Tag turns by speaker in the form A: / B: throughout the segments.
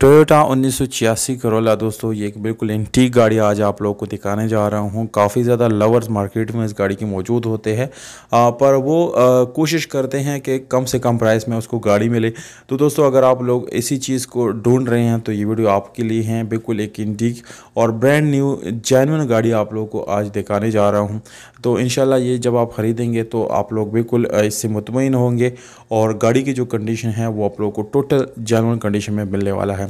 A: Toyota उन्नीस सौ छियासी करोला दोस्तों ये एक बिल्कुल एंटीक गाड़ी आज आप लोगों को दिखाने जा रहा हूँ काफ़ी ज़्यादा लवर्स मार्केट में इस गाड़ी के मौजूद होते हैं पर वो कोशिश करते हैं कि कम से कम प्राइस में उसको गाड़ी मिले तो दोस्तों अगर आप लोग इसी चीज़ को ढूंढ रहे हैं तो ये वीडियो आपके लिए हैं बिल्कुल एक इंटीक और ब्रांड न्यू जैनवन गाड़ी आप लोगों को आज दिखाने जा रहा हूँ तो इन ये जब आप ख़रीदेंगे तो आप लोग बिल्कुल इससे मुतमिन होंगे और गाड़ी की जो कंडीशन है वो आप लोगों को टोटल जैनवन कंडीशन में मिलने वाला है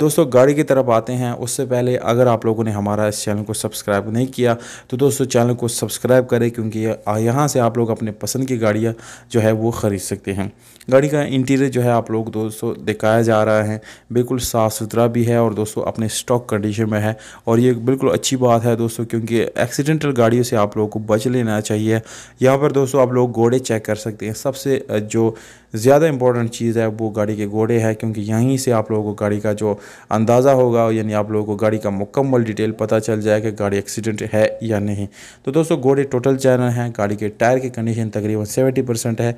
A: दोस्तों गाड़ी की तरफ आते हैं उससे पहले अगर आप लोगों ने हमारा इस चैनल को सब्सक्राइब नहीं किया तो दोस्तों चैनल को सब्सक्राइब करें क्योंकि यहाँ से आप लोग अपने पसंद की गाड़ियाँ जो है वो ख़रीद सकते हैं गाड़ी का इंटीरियर जो है आप लोग दोस्तों दिखाया जा रहा है बिल्कुल साफ़ सुथरा भी है और दोस्तों अपने स्टॉक कंडीशन में है और ये बिल्कुल अच्छी बात है दोस्तों क्योंकि एक्सीडेंटल गाड़ियों से आप लोगों को बच लेना चाहिए यहाँ पर दोस्तों आप लोग घोड़े चेक कर सकते हैं सबसे जो ज़्यादा इंपॉर्टेंट चीज़ है वो गाड़ी के घोड़े है क्योंकि यहीं से आप लोगों को गाड़ी का जो अंदाज़ा होगा यानी आप लोगों को गाड़ी का मुकम्मल डिटेल पता चल जाए कि गाड़ी एक्सीडेंट है या नहीं तो दोस्तों घोड़े टोटल चैनल हैं गाड़ी के टायर की कंडीशन तकरीबन सेवेंटी परसेंट है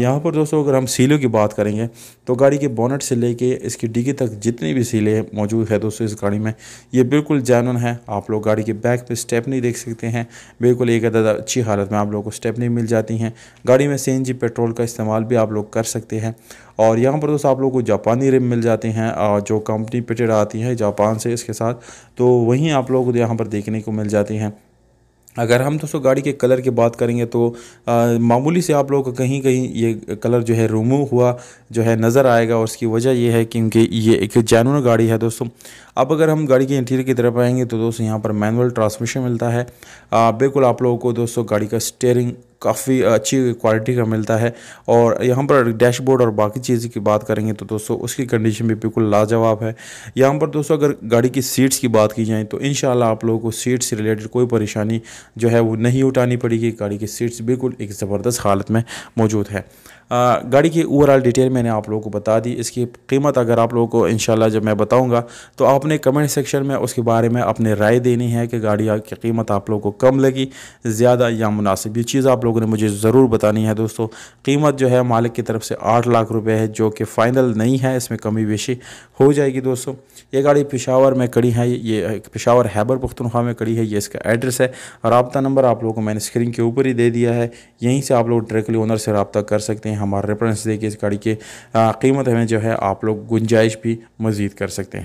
A: यहाँ पर दोस्तों अगर हम सीलों की बात करेंगे तो गाड़ी के बोनट से लेके इसकी डिगी तक जितनी भी सीलें मौजूद है दोस्तों इस गाड़ी में ये बिल्कुल जैनन है आप लोग गाड़ी के बैक पे नहीं देख सकते हैं बिल्कुल एक अदा अच्छी हालत में आप लोगों को स्टेप नहीं मिल जाती हैं गाड़ी में सी पेट्रोल का इस्तेमाल भी आप लोग कर सकते हैं और यहाँ पर दोस्तों आप लोगों को जापानी रिम मिल जाते हैं जो कंपनी पिटेड आती है जापान से इसके साथ तो वहीं आप लोगों को यहाँ पर देखने को मिल जाती हैं अगर हम दोस्तों गाड़ी के कलर की बात करेंगे तो मामूली से आप लोगों कहीं कहीं ये कलर जो है रिमूव हुआ जो है नज़र आएगा और उसकी वजह ये है क्योंकि ये एक जैनून गाड़ी है दोस्तों अब अगर हम गाड़ी के इंटीरियर की तरफ आएंगे तो दोस्तों यहाँ पर मैनुअल ट्रांसमिशन मिलता है बिल्कुल आप लोगों को दोस्तों गाड़ी का स्टेयरिंग काफ़ी अच्छी क्वालिटी का मिलता है और यहाँ पर डैशबोर्ड और बाकी चीज़ की बात करेंगे तो दोस्तों उसकी कंडीशन भी बिल्कुल लाजवाब है यहाँ पर दोस्तों अगर गाड़ी की सीट्स की बात की जाए तो इन आप लोगों को सीट्स से रिलेटेड कोई परेशानी जो है वो नहीं उठानी पड़ेगी गाड़ी की सीट्स बिल्कुल एक ज़बरदस्त हालत में मौजूद है गाड़ी की ओवरऑल डिटेल मैंने आप लोगों को बता दी इसकी कीमत अगर आप लोगों को इन जब मैं बताऊँगा तो आपने कमेंट सेक्शन में उसके बारे में अपने राय देनी है कि गाड़ी की कीमत आप लोगों को कम लगी ज़्यादा या मुनासिब ये चीज़ आप लोगों ने मुझे ज़रूर बतानी है दोस्तों कीमत जो है मालिक की तरफ से आठ लाख रुपये है जो कि फ़ाइनल नहीं है इसमें कमी बेशी हो जाएगी दोस्तों ये गाड़ी पिशावर में कड़ी है ये पिशावर हैबर पुख्तनख्वा में कड़ी है ये इसका एड्रेस है रबता नंबर आप लोगों को मैंने स्क्रीन के ऊपर ही दे दिया है यहीं से आप लोग डायरेक्टली ओनर से रबता कर सकते हैं हमारा रेफरेंस देके इस गाड़ी के कीमत हमें जो है आप लोग गुंजाइश भी मज़ीद कर सकते हैं